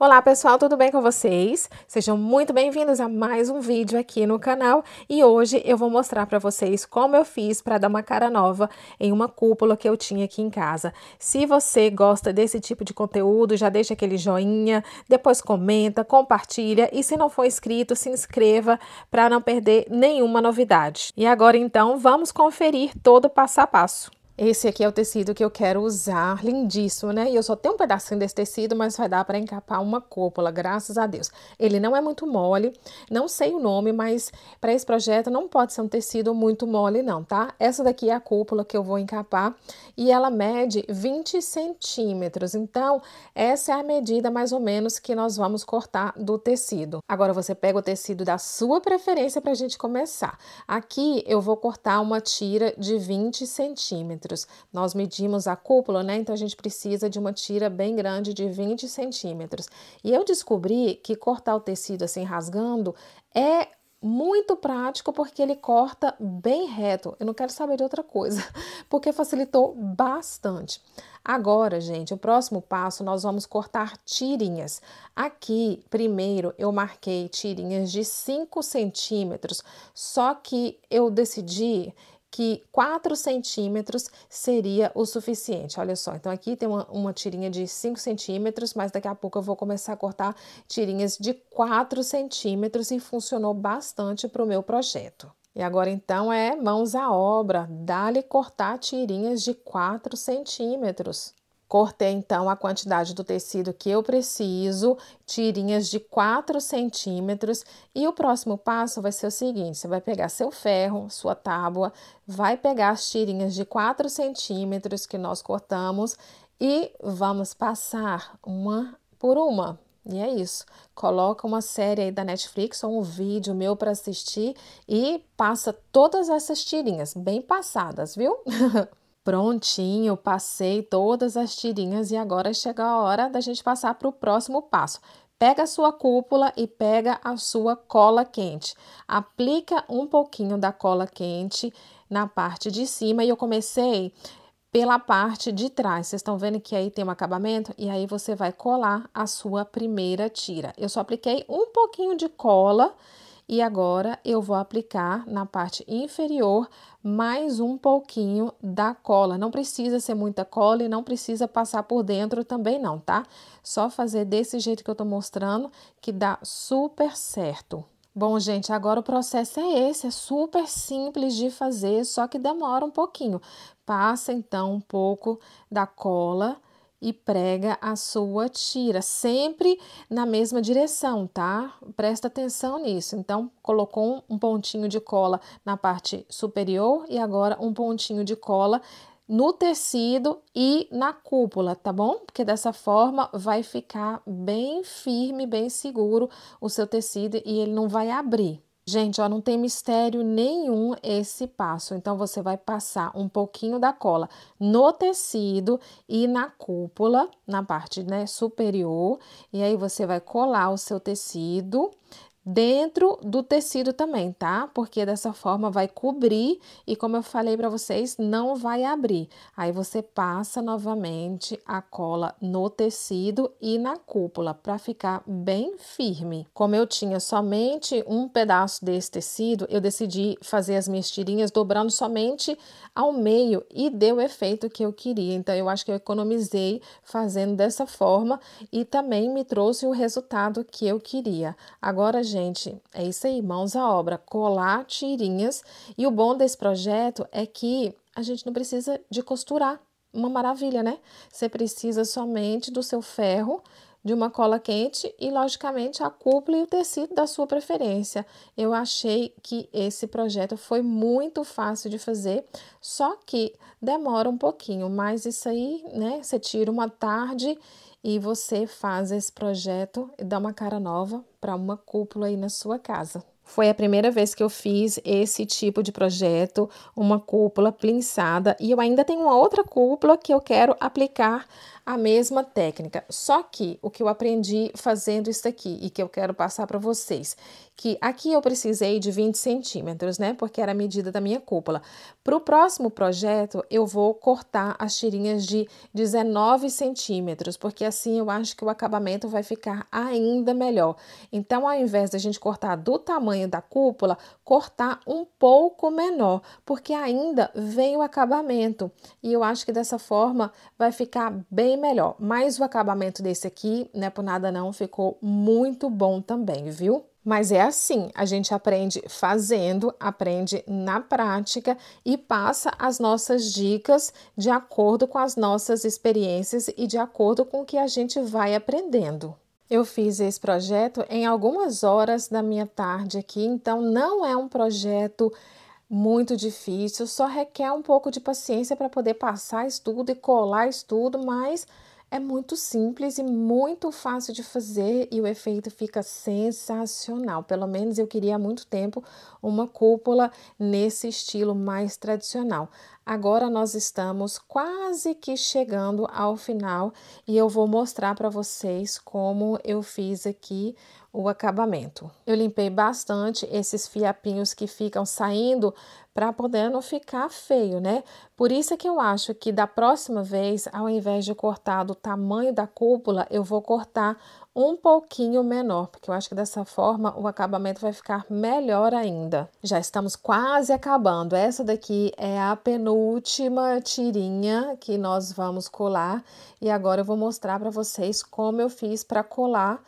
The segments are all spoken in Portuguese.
Olá pessoal, tudo bem com vocês? Sejam muito bem-vindos a mais um vídeo aqui no canal e hoje eu vou mostrar para vocês como eu fiz para dar uma cara nova em uma cúpula que eu tinha aqui em casa. Se você gosta desse tipo de conteúdo, já deixa aquele joinha, depois comenta, compartilha e se não for inscrito, se inscreva para não perder nenhuma novidade. E agora então, vamos conferir todo o passo a passo. Esse aqui é o tecido que eu quero usar, lindíssimo, né? E eu só tenho um pedacinho desse tecido, mas vai dar para encapar uma cúpula, graças a Deus. Ele não é muito mole, não sei o nome, mas para esse projeto não pode ser um tecido muito mole não, tá? Essa daqui é a cúpula que eu vou encapar e ela mede 20 centímetros. Então, essa é a medida mais ou menos que nós vamos cortar do tecido. Agora, você pega o tecido da sua preferência para a gente começar. Aqui eu vou cortar uma tira de 20 centímetros centímetros. Nós medimos a cúpula, né? Então a gente precisa de uma tira bem grande de 20 centímetros. E eu descobri que cortar o tecido assim rasgando é muito prático porque ele corta bem reto. Eu não quero saber de outra coisa, porque facilitou bastante. Agora, gente, o próximo passo nós vamos cortar tirinhas. Aqui, primeiro, eu marquei tirinhas de 5 centímetros, só que eu decidi que 4 centímetros seria o suficiente. Olha só, então aqui tem uma, uma tirinha de 5 centímetros, mas daqui a pouco eu vou começar a cortar tirinhas de 4 centímetros e funcionou bastante para o meu projeto. E agora então é mãos à obra, dá-lhe cortar tirinhas de 4 centímetros. Cortei então a quantidade do tecido que eu preciso, tirinhas de 4 centímetros. E o próximo passo vai ser o seguinte: você vai pegar seu ferro, sua tábua, vai pegar as tirinhas de 4 centímetros que nós cortamos e vamos passar uma por uma. E é isso. Coloca uma série aí da Netflix ou um vídeo meu para assistir e passa todas essas tirinhas bem passadas, viu? Prontinho, passei todas as tirinhas e agora chega a hora da gente passar para o próximo passo. Pega a sua cúpula e pega a sua cola quente. Aplica um pouquinho da cola quente na parte de cima e eu comecei pela parte de trás. Vocês estão vendo que aí tem um acabamento? E aí você vai colar a sua primeira tira. Eu só apliquei um pouquinho de cola e agora eu vou aplicar na parte inferior mais um pouquinho da cola. Não precisa ser muita cola e não precisa passar por dentro também não, tá? Só fazer desse jeito que eu tô mostrando que dá super certo. Bom, gente, agora o processo é esse, é super simples de fazer, só que demora um pouquinho. Passa então um pouco da cola e prega a sua tira, sempre na mesma direção, tá? Presta atenção nisso. Então, colocou um pontinho de cola na parte superior e agora um pontinho de cola no tecido e na cúpula, tá bom? Porque dessa forma vai ficar bem firme, bem seguro o seu tecido e ele não vai abrir, Gente, ó, não tem mistério nenhum esse passo. Então, você vai passar um pouquinho da cola no tecido e na cúpula, na parte né, superior. E aí, você vai colar o seu tecido dentro do tecido também, tá? Porque dessa forma vai cobrir e como eu falei para vocês, não vai abrir. Aí você passa novamente a cola no tecido e na cúpula para ficar bem firme. Como eu tinha somente um pedaço desse tecido, eu decidi fazer as minhas tirinhas dobrando somente ao meio e deu o efeito que eu queria. Então eu acho que eu economizei fazendo dessa forma e também me trouxe o resultado que eu queria. Agora, gente, gente, é isso aí, mãos à obra, colar tirinhas. E o bom desse projeto é que a gente não precisa de costurar, uma maravilha, né? Você precisa somente do seu ferro, de uma cola quente e, logicamente, a cúpula e o tecido da sua preferência. Eu achei que esse projeto foi muito fácil de fazer, só que demora um pouquinho, mas isso aí, né? Você tira uma tarde e você faz esse projeto e dá uma cara nova para uma cúpula aí na sua casa. Foi a primeira vez que eu fiz esse tipo de projeto, uma cúpula plinçada, e eu ainda tenho uma outra cúpula que eu quero aplicar a mesma técnica, só que o que eu aprendi fazendo isso aqui e que eu quero passar para vocês, que aqui eu precisei de 20 centímetros, né? Porque era a medida da minha cúpula. Para o próximo projeto, eu vou cortar as tirinhas de 19 centímetros, porque assim eu acho que o acabamento vai ficar ainda melhor. Então, ao invés da gente cortar do tamanho da cúpula, cortar um pouco menor, porque ainda vem o acabamento. E eu acho que dessa forma vai ficar bem melhor. Mas o acabamento desse aqui, né, por nada não, ficou muito bom também, viu? Mas é assim, a gente aprende fazendo, aprende na prática e passa as nossas dicas de acordo com as nossas experiências e de acordo com o que a gente vai aprendendo. Eu fiz esse projeto em algumas horas da minha tarde aqui, então não é um projeto muito difícil, só requer um pouco de paciência para poder passar estudo e colar estudo, mas é muito simples e muito fácil de fazer e o efeito fica sensacional. Pelo menos eu queria há muito tempo uma cúpula nesse estilo mais tradicional. Agora nós estamos quase que chegando ao final e eu vou mostrar para vocês como eu fiz aqui o acabamento. Eu limpei bastante esses fiapinhos que ficam saindo para poder não ficar feio, né? Por isso é que eu acho que da próxima vez, ao invés de cortar do tamanho da cúpula, eu vou cortar um pouquinho menor, porque eu acho que dessa forma o acabamento vai ficar melhor ainda. Já estamos quase acabando. Essa daqui é a penúltima tirinha que nós vamos colar e agora eu vou mostrar para vocês como eu fiz para colar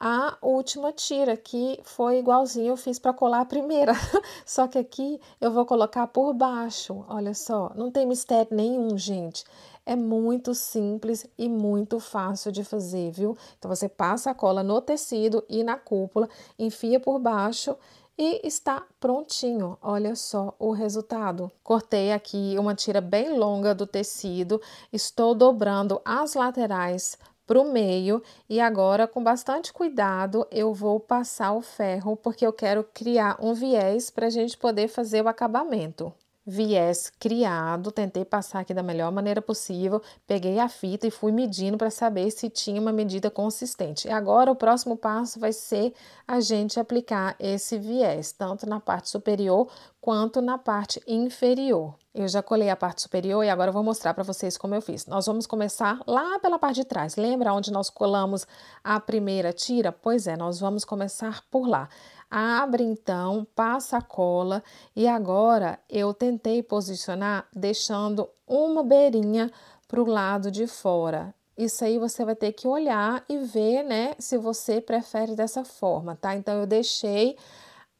a última tira, que foi igualzinho eu fiz para colar a primeira, só que aqui eu vou colocar por baixo, olha só, não tem mistério nenhum, gente. É muito simples e muito fácil de fazer, viu? Então, você passa a cola no tecido e na cúpula, enfia por baixo e está prontinho. Olha só o resultado. Cortei aqui uma tira bem longa do tecido, estou dobrando as laterais para o meio e agora com bastante cuidado eu vou passar o ferro porque eu quero criar um viés para a gente poder fazer o acabamento viés criado, tentei passar aqui da melhor maneira possível, peguei a fita e fui medindo para saber se tinha uma medida consistente. E agora o próximo passo vai ser a gente aplicar esse viés, tanto na parte superior quanto na parte inferior. Eu já colei a parte superior e agora eu vou mostrar para vocês como eu fiz. Nós vamos começar lá pela parte de trás. Lembra onde nós colamos a primeira tira? Pois é, nós vamos começar por lá. Abre então, passa a cola e agora eu tentei posicionar deixando uma beirinha para o lado de fora. Isso aí você vai ter que olhar e ver, né, se você prefere dessa forma, tá? Então eu deixei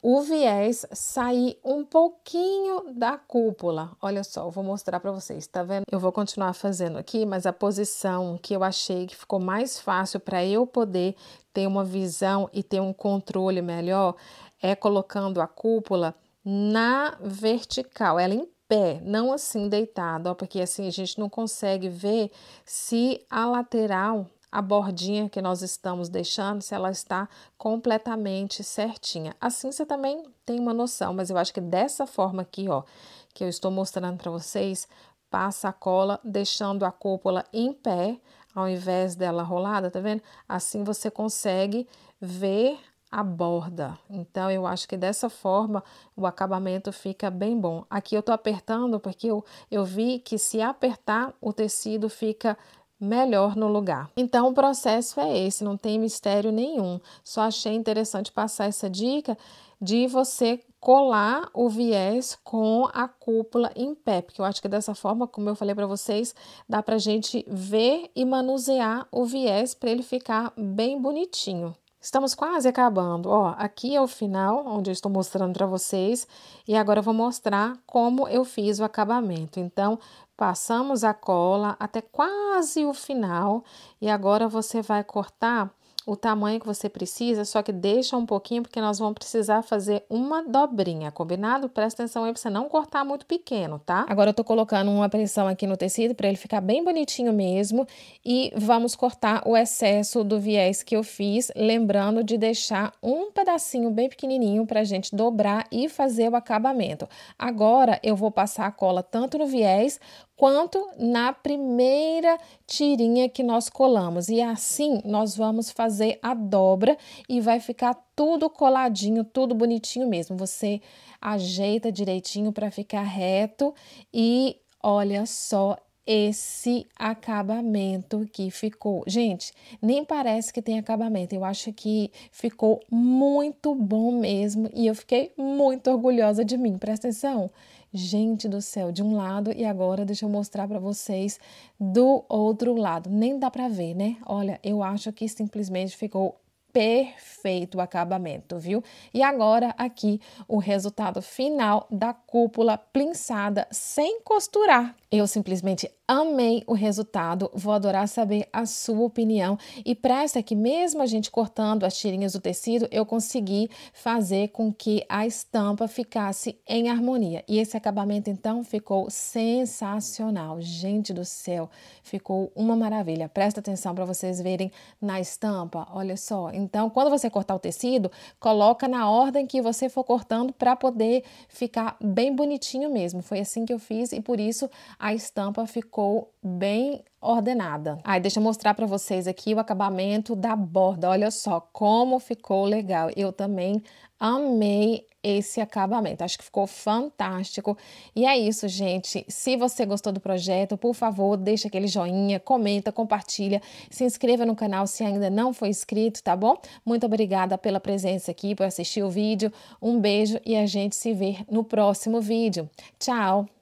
o viés sair um pouquinho da cúpula. Olha só, eu vou mostrar para vocês, tá vendo? Eu vou continuar fazendo aqui, mas a posição que eu achei que ficou mais fácil para eu poder ter uma visão e ter um controle melhor é colocando a cúpula na vertical, ela em pé, não assim deitada, porque assim a gente não consegue ver se a lateral a bordinha que nós estamos deixando, se ela está completamente certinha. Assim você também tem uma noção, mas eu acho que dessa forma aqui, ó, que eu estou mostrando para vocês, passa a cola deixando a cúpula em pé, ao invés dela rolada, tá vendo? Assim você consegue ver a borda. Então, eu acho que dessa forma o acabamento fica bem bom. Aqui eu tô apertando porque eu, eu vi que se apertar o tecido fica melhor no lugar. Então o processo é esse, não tem mistério nenhum. Só achei interessante passar essa dica de você colar o viés com a cúpula em pé, porque eu acho que dessa forma, como eu falei para vocês, dá para gente ver e manusear o viés para ele ficar bem bonitinho. Estamos quase acabando. Ó, aqui é o final, onde eu estou mostrando para vocês, e agora eu vou mostrar como eu fiz o acabamento. Então, Passamos a cola até quase o final e agora você vai cortar o tamanho que você precisa, só que deixa um pouquinho, porque nós vamos precisar fazer uma dobrinha, combinado? Presta atenção aí pra você não cortar muito pequeno, tá? Agora eu tô colocando uma pressão aqui no tecido para ele ficar bem bonitinho mesmo e vamos cortar o excesso do viés que eu fiz, lembrando de deixar um pedacinho bem pequenininho pra gente dobrar e fazer o acabamento. Agora eu vou passar a cola tanto no viés quanto na primeira tirinha que nós colamos e assim nós vamos fazer fazer a dobra e vai ficar tudo coladinho, tudo bonitinho mesmo. Você ajeita direitinho para ficar reto e olha só esse acabamento que ficou. Gente, nem parece que tem acabamento. Eu acho que ficou muito bom mesmo e eu fiquei muito orgulhosa de mim. Presta atenção. Gente do céu, de um lado e agora deixa eu mostrar para vocês do outro lado. Nem dá para ver, né? Olha, eu acho que simplesmente ficou perfeito o acabamento, viu? E agora aqui o resultado final da cúpula plinçada sem costurar. Eu simplesmente amei o resultado, vou adorar saber a sua opinião e presta que mesmo a gente cortando as tirinhas do tecido, eu consegui fazer com que a estampa ficasse em harmonia. E esse acabamento então ficou sensacional. Gente do céu, ficou uma maravilha. Presta atenção para vocês verem na estampa, olha só, em então, quando você cortar o tecido, coloca na ordem que você for cortando para poder ficar bem bonitinho mesmo. Foi assim que eu fiz e por isso a estampa ficou bem ordenada. Aí deixa eu mostrar para vocês aqui o acabamento da borda. Olha só como ficou legal. Eu também amei esse acabamento. Acho que ficou fantástico. E é isso, gente. Se você gostou do projeto, por favor, deixa aquele joinha, comenta, compartilha, se inscreva no canal se ainda não foi inscrito, tá bom? Muito obrigada pela presença aqui, por assistir o vídeo. Um beijo e a gente se vê no próximo vídeo. Tchau.